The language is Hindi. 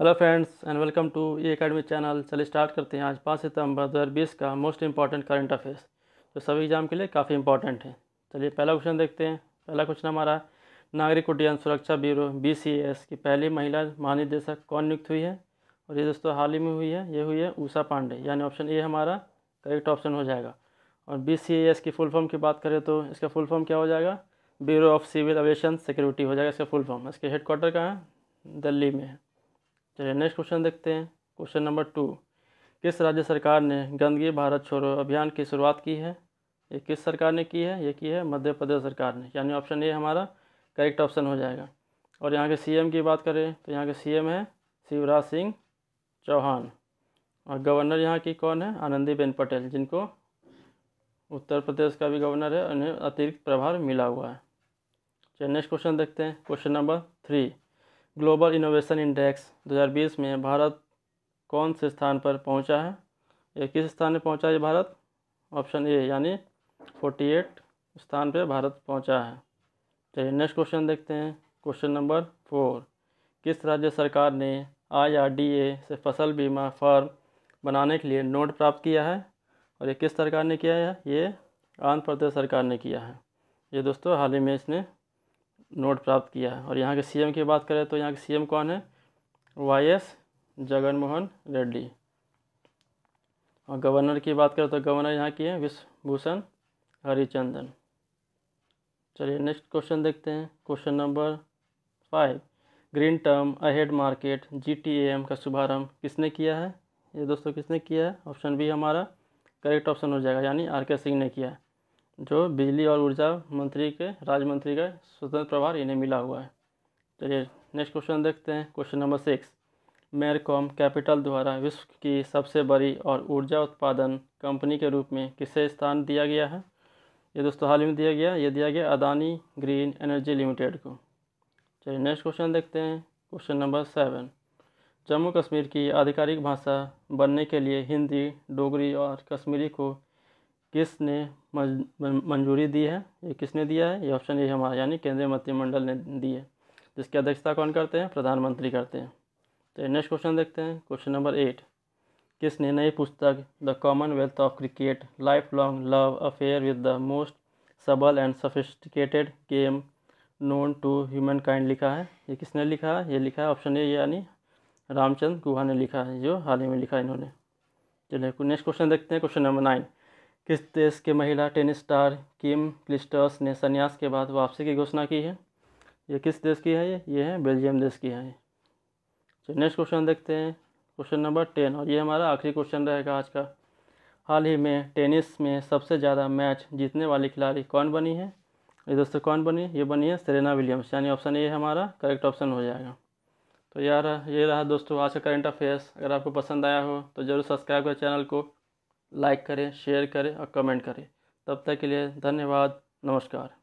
hello friends and welcome to ये अकेडमी चैनल चलिए स्टार्ट करते हैं आज पाँच सितंबर 2020 का मोस्ट इंपॉर्टेंट करंट अफेयर्स जो सभी एग्जाम के लिए काफ़ी इंपॉर्टेंट है चलिए पहला क्वेश्चन देखते हैं पहला क्वेश्चन हमारा नागरिक उड्डयन सुरक्षा ब्यूरो बी की पहली महिला महानिदेशक कौन नियुक्त हुई है और ये दोस्तों हाल ही में हुई है ये हुई है ऊषा पांडे यानी ऑप्शन ए हमारा करेक्ट ऑप्शन हो जाएगा और बी की फुल फॉर्म की बात करें तो इसका फुल फॉर्म क्या हो जाएगा bureau of civil aviation security हो जाएगा इसका फुल फॉर्म इसके हेडक्वार्टर कहाँ दिल्ली में है चलिए नेक्स्ट क्वेश्चन देखते हैं क्वेश्चन नंबर टू किस राज्य सरकार ने गंदगी भारत छोड़ो अभियान की शुरुआत की है ये किस सरकार ने की है ये की है मध्य प्रदेश सरकार ने यानी ऑप्शन ए हमारा करेक्ट ऑप्शन हो जाएगा और यहाँ के सीएम की बात करें तो यहाँ के सीएम है शिवराज सिंह चौहान और गवर्नर यहाँ की कौन है आनंदीबेन पटेल जिनको उत्तर प्रदेश का भी गवर्नर है उन्हें अतिरिक्त प्रभार मिला हुआ है चलिए नेक्स्ट क्वेश्चन देखते हैं question number three global innovation index 2020 में भारत कौन से स्थान पर पहुंचा है या किस स्थान पर पहुंचा है भारत ऑप्शन ए यानी 48 स्थान पर भारत पहुंचा है चलिए नेक्स्ट क्वेश्चन देखते हैं क्वेश्चन नंबर फोर किस राज्य सरकार ने आई से फसल बीमा फार्म बनाने के लिए नोट प्राप्त किया है और ये किस सरकार ने किया है ये आंध्र प्रदेश सरकार ने किया है ये दोस्तों हाल ही में इसने नोट प्राप्त किया है और यहाँ के सीएम की बात करें तो यहाँ के सीएम कौन है वाई एस जगन मोहन रेड्डी और गवर्नर की बात करें तो गवर्नर यहाँ की है विश्वभूषण हरिचंदन चलिए नेक्स्ट क्वेश्चन देखते हैं question number five green term ahead market GTM का शुभारंभ किसने किया है ये दोस्तों किसने किया है ऑप्शन बी हमारा करेक्ट ऑप्शन हो जाएगा यानी आर के सिंह ने किया है जो बिजली और ऊर्जा मंत्री के राज्य मंत्री का स्वतंत्र प्रभार इन्हें मिला हुआ है चलिए नेक्स्ट क्वेश्चन देखते हैं question number six Mercom Capital द्वारा विश्व की सबसे बड़ी और ऊर्जा उत्पादन कंपनी के रूप में किसे स्थान दिया गया है ये दोस्तों हाल ही में दिया गया ये दिया गया अदानी ग्रीन एनर्जी लिमिटेड को चलिए नेक्स्ट क्वेश्चन देखते हैं question number seven Jammu Kashmir की आधिकारिक भाषा बनने के लिए हिंदी डोगरी और कश्मीरी को किसने मंजूरी दी है ये किसने दिया है ये ऑप्शन ए हमारा यानी केंद्रीय मंत्रिमंडल ने दी है जिसकी अध्यक्षता कौन करते हैं प्रधानमंत्री करते हैं तो नेक्स्ट क्वेश्चन देखते हैं क्वेश्चन नंबर एट किसने नई पुस्तक the Commonwealth of cricket life long love affair with the most subtle and sophisticated game known to humankind लिखा है ये किसने लिखा है ये लिखा है ऑप्शन ए यानी रामचंद्र गुहा ने लिखा है जो हाल ही में लिखा है इन्होंने चलिए नेक्स्ट क्वेश्चन देखते हैं क्वेश्चन नंबर नाइन किस देश के महिला टेनिस स्टार किम क्लिस्टर्स ने संन्यास के बाद वापसी की घोषणा की है ये किस देश की है ये ये है बेल्जियम देश की है तो नेक्स्ट क्वेश्चन देखते हैं क्वेश्चन नंबर टेन और ये हमारा आखिरी क्वेश्चन रहेगा आज का हाल ही में टेनिस में सबसे ज़्यादा मैच जीतने वाली खिलाड़ी कौन बनी है ये दोस्तों कौन बनी ये बनी है सेरेना विलियम्स यानी ऑप्शन ए हमारा करेक्ट ऑप्शन हो जाएगा तो यार ये रहा दोस्तों आज का करंट अफेयर्स अगर आपको पसंद आया हो तो ज़रूर सब्सक्राइब करें चैनल को लाइक करें शेयर करें और कमेंट करें तब तक के लिए धन्यवाद नमस्कार